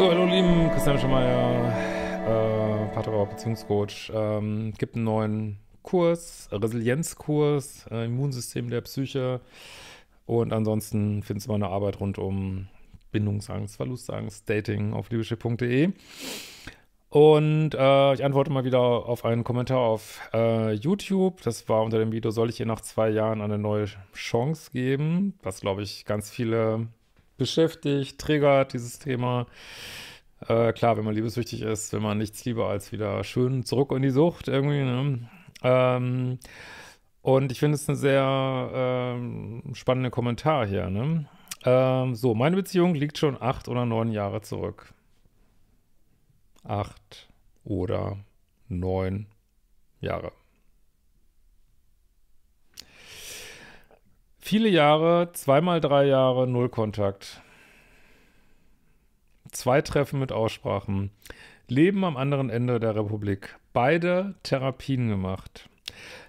So, hallo lieben, Christian Schemeier, äh, Paterauer Beziehungscoach. Ähm, gibt einen neuen Kurs, Resilienzkurs, äh, Immunsystem der Psyche. Und ansonsten findest du meine Arbeit rund um Bindungsangst, Verlustangst, Dating auf liebeschiff.de. Und äh, ich antworte mal wieder auf einen Kommentar auf äh, YouTube. Das war unter dem Video, soll ich ihr nach zwei Jahren eine neue Chance geben? Was, glaube ich, ganz viele beschäftigt, triggert dieses Thema. Äh, klar, wenn man liebessüchtig ist, will man nichts lieber als wieder schön zurück in die Sucht irgendwie. Ne? Ähm, und ich finde es ein sehr ähm, spannender Kommentar hier. Ne? Ähm, so, meine Beziehung liegt schon acht oder neun Jahre zurück. Acht oder neun Jahre. Viele Jahre, zweimal drei Jahre, null Kontakt. Zwei Treffen mit Aussprachen. Leben am anderen Ende der Republik. Beide Therapien gemacht.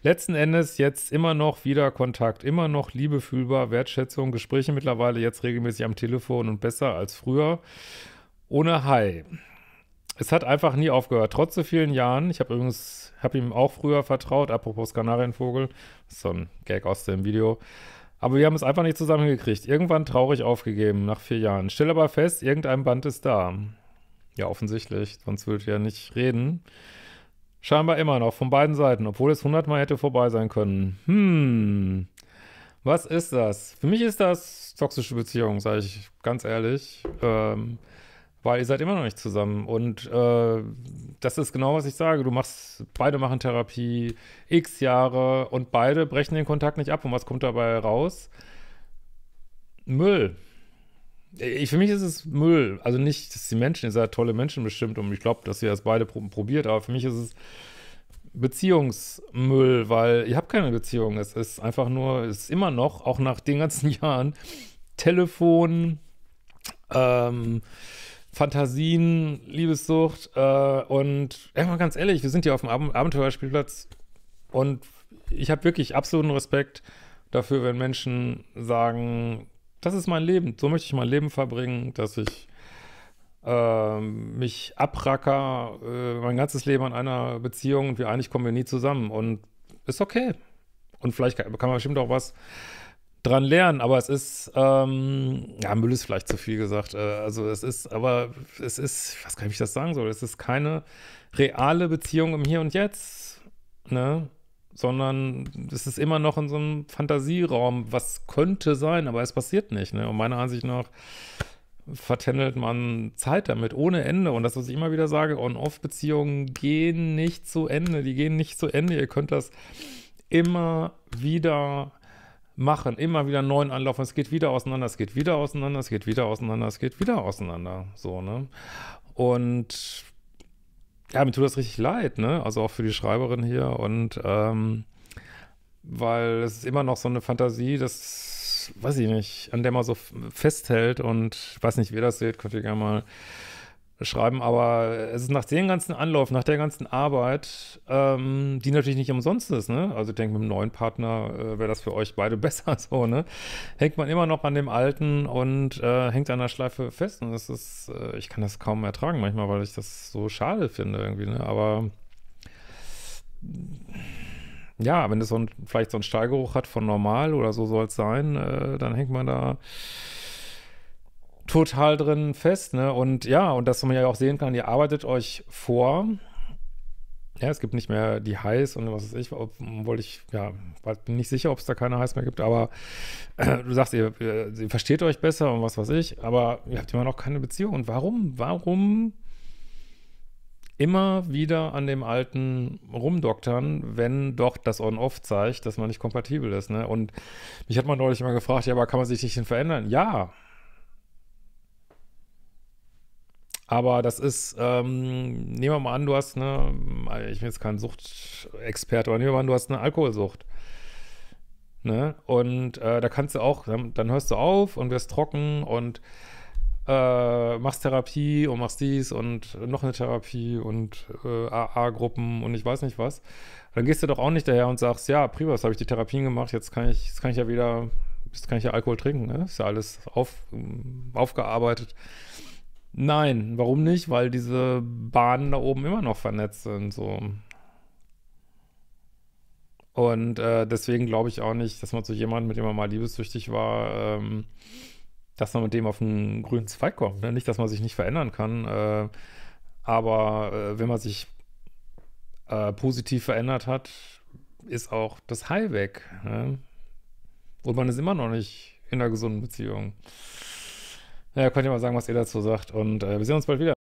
Letzten Endes jetzt immer noch wieder Kontakt, immer noch Liebe fühlbar, Wertschätzung, Gespräche mittlerweile jetzt regelmäßig am Telefon und besser als früher. Ohne Hi. Es hat einfach nie aufgehört, trotz so vielen Jahren. Ich habe übrigens, habe ihm auch früher vertraut, apropos Kanarienvogel, so ein Gag aus dem Video. Aber wir haben es einfach nicht zusammengekriegt. Irgendwann traurig aufgegeben, nach vier Jahren. Stell aber fest, irgendein Band ist da. Ja, offensichtlich, sonst würdet ihr ja nicht reden. Scheinbar immer noch, von beiden Seiten, obwohl es hundertmal hätte vorbei sein können. Hm, was ist das? Für mich ist das toxische Beziehung, sage ich ganz ehrlich. Ähm, weil ihr seid immer noch nicht zusammen. Und äh, das ist genau, was ich sage. Du machst, beide machen Therapie x Jahre und beide brechen den Kontakt nicht ab. Und was kommt dabei raus? Müll. Ich, für mich ist es Müll. Also nicht, dass die Menschen, ihr seid tolle Menschen bestimmt und ich glaube, dass ihr das beide probiert, aber für mich ist es Beziehungsmüll, weil ihr habt keine Beziehung. Es ist einfach nur, es ist immer noch, auch nach den ganzen Jahren, Telefon, ähm, Fantasien, Liebessucht äh, und ja, ganz ehrlich, wir sind hier auf dem Ab Abenteuerspielplatz und ich habe wirklich absoluten Respekt dafür, wenn Menschen sagen, das ist mein Leben, so möchte ich mein Leben verbringen, dass ich äh, mich abracker, äh, mein ganzes Leben an einer Beziehung und wir eigentlich kommen wir nie zusammen und ist okay. Und vielleicht kann man bestimmt auch was dran lernen, aber es ist, ähm, ja, Müll ist vielleicht zu viel gesagt. Äh, also es ist, aber es ist, was kann ich das sagen soll? Es ist keine reale Beziehung im Hier und Jetzt, ne? Sondern es ist immer noch in so einem Fantasieraum, was könnte sein, aber es passiert nicht, ne? Und meiner Ansicht nach vertändelt man Zeit damit ohne Ende. Und das, was ich immer wieder sage, On-Off-Beziehungen gehen nicht zu Ende, die gehen nicht zu Ende. Ihr könnt das immer wieder machen, immer wieder einen neuen Anlauf und es geht wieder auseinander, es geht wieder auseinander, es geht wieder auseinander, es geht wieder auseinander. So, ne? Und ja, mir tut das richtig leid, ne? Also auch für die Schreiberin hier und ähm, weil es ist immer noch so eine Fantasie, das weiß ich nicht, an der man so festhält und ich weiß nicht, wie ihr das seht, könnt ihr gerne mal schreiben, aber es ist nach dem ganzen Anlauf, nach der ganzen Arbeit, ähm, die natürlich nicht umsonst ist, ne? Also ich denke, mit einem neuen Partner äh, wäre das für euch beide besser so, ne? Hängt man immer noch an dem alten und äh, hängt an der Schleife fest. Und das ist, äh, ich kann das kaum ertragen manchmal, weil ich das so schade finde irgendwie, ne? Aber ja, wenn es so ein, vielleicht so ein Steigeruch hat von normal oder so soll es sein, äh, dann hängt man da total drin fest, ne? Und ja, und das, was man ja auch sehen kann, ihr arbeitet euch vor. Ja, es gibt nicht mehr die Highs und was weiß ich, obwohl ich, ja, bin nicht sicher, ob es da keine Highs mehr gibt, aber äh, du sagst, ihr, äh, ihr, ihr, versteht euch besser und was weiß ich, aber ihr habt immer noch keine Beziehung. Und warum, warum immer wieder an dem alten rumdoktern, wenn doch das On-Off zeigt, dass man nicht kompatibel ist, ne? Und mich hat man neulich immer gefragt, ja, aber kann man sich nicht verändern? Ja, Aber das ist, ähm, nehmen wir mal an, du hast eine, also ich bin jetzt kein Suchtexperte, aber nehmen wir mal an, du hast eine Alkoholsucht. Ne? Und äh, da kannst du auch, dann, dann, hörst du auf und wirst trocken und äh, machst Therapie und machst dies und noch eine Therapie und äh, AA-Gruppen und ich weiß nicht was. Dann gehst du doch auch nicht daher und sagst, ja, prima, jetzt habe ich die Therapien gemacht, jetzt kann ich, jetzt kann ich ja wieder, jetzt kann ich ja Alkohol trinken, ne? Ist ja alles auf, aufgearbeitet. Nein, warum nicht? Weil diese Bahnen da oben immer noch vernetzt sind. So. Und äh, deswegen glaube ich auch nicht, dass man zu jemandem, mit dem man mal liebessüchtig war, ähm, dass man mit dem auf einen grünen Zweig kommt. Ne? Nicht, dass man sich nicht verändern kann, äh, aber äh, wenn man sich äh, positiv verändert hat, ist auch das High weg. Ne? Und man ist immer noch nicht in einer gesunden Beziehung. Ja, könnt ihr mal sagen, was ihr dazu sagt. Und äh, wir sehen uns bald wieder.